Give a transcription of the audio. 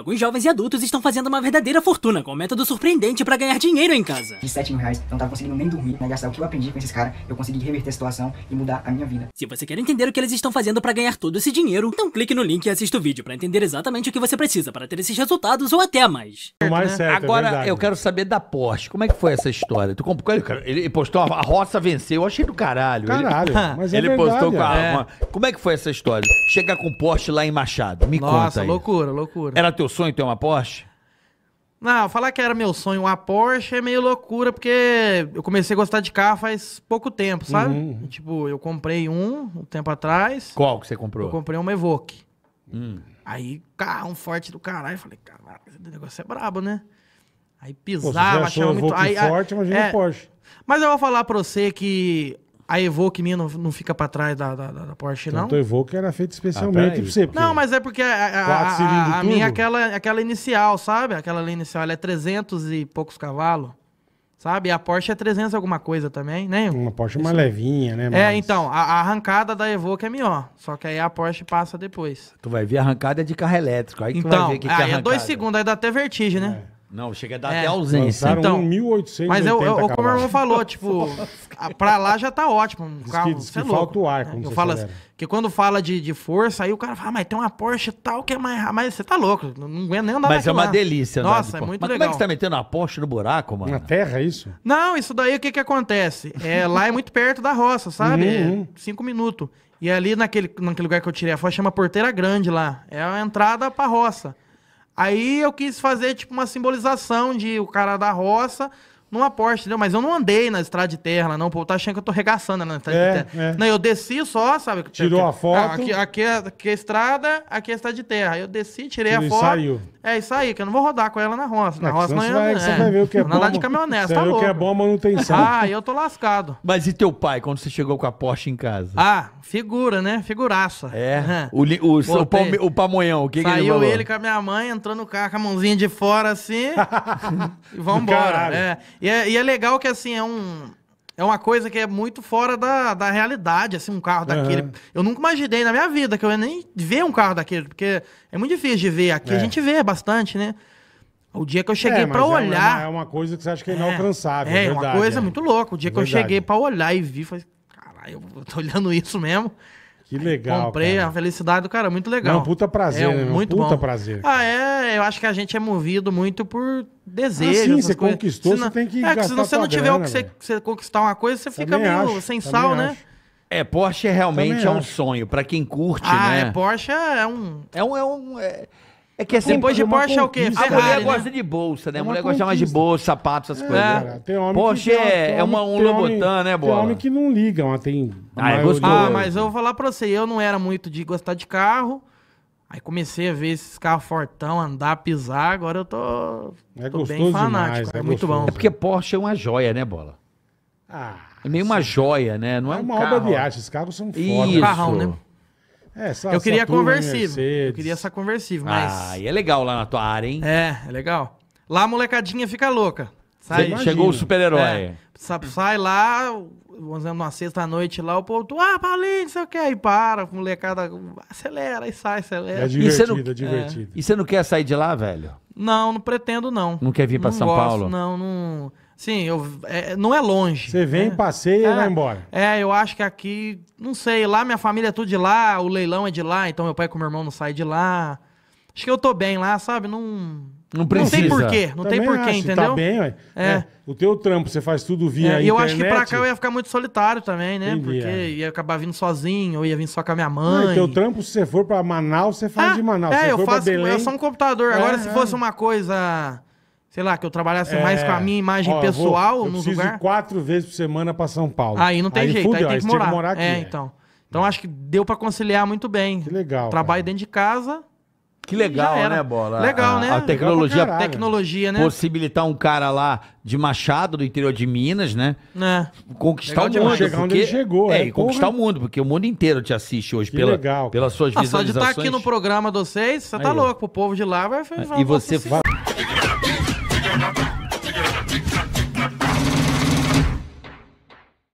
alguns jovens e adultos estão fazendo uma verdadeira fortuna com um método surpreendente para ganhar dinheiro em casa. De 7 mil reais, não tava conseguindo nem dormir, né? Gastar o que eu aprendi com esses caras, eu consegui reverter a situação e mudar a minha vida. Se você quer entender o que eles estão fazendo para ganhar todo esse dinheiro, então clique no link e assista o vídeo para entender exatamente o que você precisa para ter esses resultados ou até mais. mais né? certo, é Agora, é eu quero saber da Porsche. Como é que foi essa história? Tu comprou ele, Ele postou a roça venceu, eu achei do caralho. Caralho, ele... mas é Ele verdade, postou com a, é. uma... Como é que foi essa história? Chegar com Porsche lá em Machado. Me Nossa, conta. Nossa, loucura, loucura. Era teu sonho ter uma Porsche? Não, falar que era meu sonho uma Porsche é meio loucura, porque eu comecei a gostar de carro faz pouco tempo, sabe? Uhum. uhum. Tipo, eu comprei um, um tempo atrás. Qual que você comprou? Eu comprei uma Evoque. Hum. Aí, carro forte do caralho. Eu falei, caralho, esse negócio é brabo, né? Aí pisava, achava muito. Aí, forte, aí, imagina é... Porsche. Mas eu vou falar pra você que a Evoque minha não, não fica pra trás da, da, da Porsche, não. Então, a Evoque era feita especialmente ah, pra você. Não, mas é porque a, a, a, a minha é aquela, é aquela inicial, sabe? Aquela ali inicial, ela é 300 e poucos cavalos. Sabe? A Porsche é 300 alguma coisa também, né? Uma Porsche Isso. mais levinha, né? Mas... É, então, a, a, arrancada da Evoque é melhor. Só que aí a Porsche passa depois. Tu vai ver a arrancada é de carro elétrico. Aí então, tu vai então, ver que, aí que é, é dois segundos, aí dá até vertigem, né? É. Não, chega a dar até é. ausência. Então, 1880 Mas eu, eu, como o meu irmão falou, tipo, pra lá já tá ótimo. Um Diz carro, que, diz você que é louco. falta o ar. quando Eu falo assim, que quando fala de, de força, aí o cara fala, ah, mas tem uma Porsche tal que é mais ah, Mas você tá louco, não aguento nem andar Mas é uma delícia, andar de Nossa, é muito Mas legal. como é que você tá metendo a Porsche no buraco, mano? Na terra, é isso? Não, isso daí o que que acontece? É, lá é muito perto da roça, sabe? Uhum. É cinco minutos. E ali naquele, naquele lugar que eu tirei a foto chama Porteira Grande lá. É a entrada pra roça. Aí eu quis fazer tipo uma simbolização de o cara da roça numa Porsche, entendeu? Mas eu não andei na estrada de terra, não. Pô, tá achando que eu tô regaçando na estrada é, de terra. É. Não, eu desci só, sabe? Tirou a foto. Ah, aqui, aqui, é, aqui é estrada, aqui é estrada de terra. Eu desci, tirei a foto. saiu. É, isso aí, que eu não vou rodar com ela na roça. Na é, roça não ia. É, vai, é, você vai ver o que é bom. Andar de caminhonete, você tá louco. o que é bom, manutenção. Ah, eu tô lascado. Mas e teu pai, quando você chegou com a Porsche em casa? Ah, figura, né? Figuraça. É. O, o, o, palme, o pamonhão, o que Saiu que ele falou? ele com a minha mãe, entrou no carro com a mãozinha de fora assim. e vambora. É. E é, e é legal que, assim, é um... É uma coisa que é muito fora da, da realidade, assim, um carro daquele. Eu nunca imaginei na minha vida que eu ia nem ver um carro daquele, porque é muito difícil de ver. Aqui é. a gente vê bastante, né? O dia que eu cheguei é, para olhar. É uma, é uma, coisa que você acha que é inalcançável. É, é, é verdade, uma coisa é. muito louca. O dia é que verdade. eu cheguei para olhar e vi, falei, caralho, eu tô olhando isso mesmo. Que legal. Comprei cara. a felicidade do cara, muito legal. Um puta prazer, é, né? Muito puta bom. prazer. Ah, é, eu acho que a gente é movido muito por desejo. Ah, sim, você coisas. conquistou, senão, você tem que. É, que se você não tiver grana, o que você, você, conquistar uma coisa, você fica meio acho, sem sal, né? acho. né? É, Porsche é realmente é um sonho. para quem curte, ah, né? É, Porsche é um. É um. É um é... É que é sempre Depois de é Porsche é o quê? A mulher né? gosta de bolsa, né? A é mulher gosta mais de bolsa, sapato, essas é. coisas. Né? Cara, tem homem que- Porsche tem- é, tem é homem- uma um Lobotan, né, Bola? Tem homem que não liga, mas tem. Ah, é Ah, mas eu vou falar pra você, eu não era muito de gostar de carro. Aí comecei a ver esses carros fortão, andar, pisar, agora eu tô, É tô bem fanático. demais, é muito gostoso. bom. É porque Porsche é uma joia, né, Bola? Ah, É meio uma joia, né? Não é, é um uma obra carro. de arte. Esses carros são fortes. Carrão, né? É, só, eu queria Saturno, conversível. Mercedes. Eu queria essa conversível, mas. Ah, e é legal lá na tua área, hein? É, é legal. Lá a molecadinha fica louca. Sai, chegou o super-herói. É, sai lá, vamos dizer, numa sexta-noite lá, o povo, ah, Paulinho, não sei o que, aí para, molecada, acelera e sai, acelera. É divertido, e é não, é divertido. E você não quer sair de lá, velho? Não, não pretendo, não. Não quer vir para São gosto, Paulo? Não, não. Sim, eu, é, não é longe. Você vem, né? passeia é, e vai embora. É, eu acho que aqui, não sei, lá minha família é tudo de lá, o leilão é de lá, então meu pai com meu irmão não sai de lá. Acho que eu tô bem lá, sabe? Não. Não precisa. Não tem porquê, não Também tem porquê, acho, tá entendeu? Tá bem, ué. É. é. O teu trampo, você faz tudo via é, E eu acho que pra cá eu ia ficar muito solitário também, né? Entendi, Porque é. ia acabar vindo sozinho, eu ia vir só com a minha mãe. Não, e teu trampo, se você for pra Manaus, você faz ah, de Manaus. É, eu for faço, é Belém... é só um computador. Agora, é, se fosse é. uma coisa sei lá, que eu trabalhasse é, mais com a minha imagem ó, pessoal vou, eu no lugar. quatro vezes por semana para São Paulo. Aí não tem aí jeito, fudeu, aí tem que morar. Que morar aqui, é, então. Então é. acho que deu para conciliar muito bem. Que legal. Trabalho cara. dentro de casa. Que legal, né, Bola? Legal, a, né? A tecnologia, tecnologia, né? Possibilitar um cara lá de Machado, do interior de Minas, né? É. Conquistar legal o mundo. Chegar porque, onde chegou, é. é conquistar o mundo, porque o mundo inteiro te assiste hoje que pela, legal, pelas suas ah, visualizações. Só de estar tá aqui no programa de vocês, você tá Aí, louco. O povo de lá vai... Ah, vai e você... Vai...